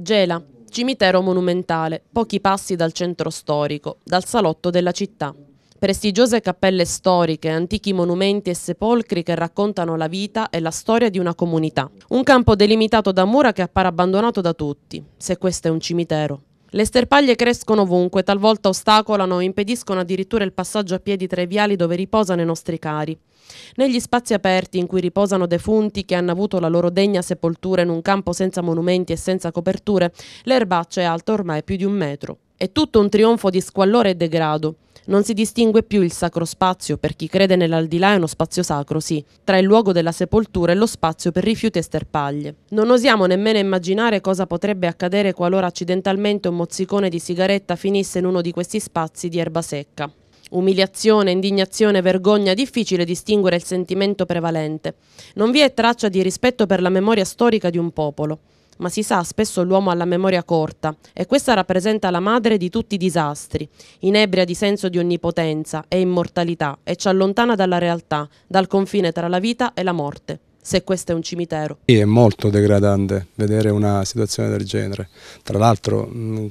Gela, cimitero monumentale, pochi passi dal centro storico, dal salotto della città. Prestigiose cappelle storiche, antichi monumenti e sepolcri che raccontano la vita e la storia di una comunità. Un campo delimitato da mura che appare abbandonato da tutti, se questo è un cimitero. Le sterpaglie crescono ovunque, talvolta ostacolano e impediscono addirittura il passaggio a piedi tra i viali dove riposano i nostri cari. Negli spazi aperti in cui riposano defunti che hanno avuto la loro degna sepoltura in un campo senza monumenti e senza coperture, le è alta ormai più di un metro. È tutto un trionfo di squallore e degrado. Non si distingue più il sacro spazio, per chi crede nell'aldilà è uno spazio sacro, sì, tra il luogo della sepoltura e lo spazio per rifiuti e sterpaglie. Non osiamo nemmeno immaginare cosa potrebbe accadere qualora accidentalmente un mozzicone di sigaretta finisse in uno di questi spazi di erba secca. Umiliazione, indignazione, vergogna, difficile distinguere il sentimento prevalente. Non vi è traccia di rispetto per la memoria storica di un popolo ma si sa spesso l'uomo ha la memoria corta e questa rappresenta la madre di tutti i disastri, inebria di senso di onnipotenza e immortalità e ci allontana dalla realtà, dal confine tra la vita e la morte se questo è un cimitero. Sì, è molto degradante vedere una situazione del genere. Tra l'altro mm,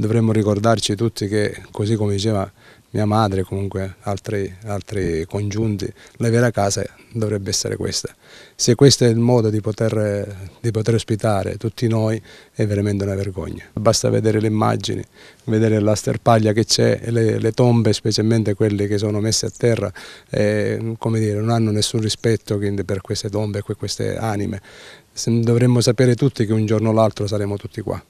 dovremmo ricordarci tutti che, così come diceva mia madre, comunque altri, altri congiunti, la vera casa dovrebbe essere questa. Se questo è il modo di poter, di poter ospitare tutti noi è veramente una vergogna. Basta vedere le immagini, vedere la sterpaglia che c'è, le, le, tombe, specialmente quelle che sono messe a terra, eh, come dire, non hanno nessun rispetto per queste tombe e queste anime. Dovremmo sapere tutti che un giorno o l'altro saremo tutti qua.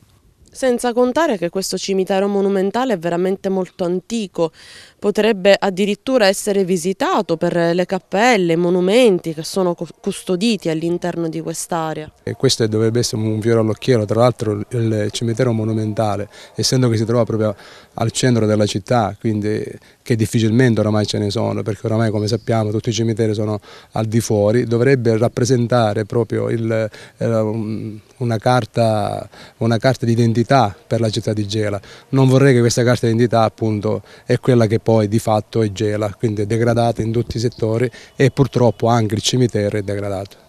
Senza contare che questo cimitero monumentale è veramente molto antico, potrebbe addirittura essere visitato per le cappelle, i monumenti che sono custoditi all'interno di quest'area. Questo dovrebbe essere un fiore all'occhiello, tra l'altro il cimitero monumentale, essendo che si trova proprio al centro della città, quindi che difficilmente oramai ce ne sono, perché oramai come sappiamo tutti i cimiteri sono al di fuori, dovrebbe rappresentare proprio il, eh, una, carta, una carta di identità identità per la città di Gela. Non vorrei che questa carta d'identità appunto è quella che poi di fatto è Gela, quindi è degradata in tutti i settori e purtroppo anche il cimitero è degradato.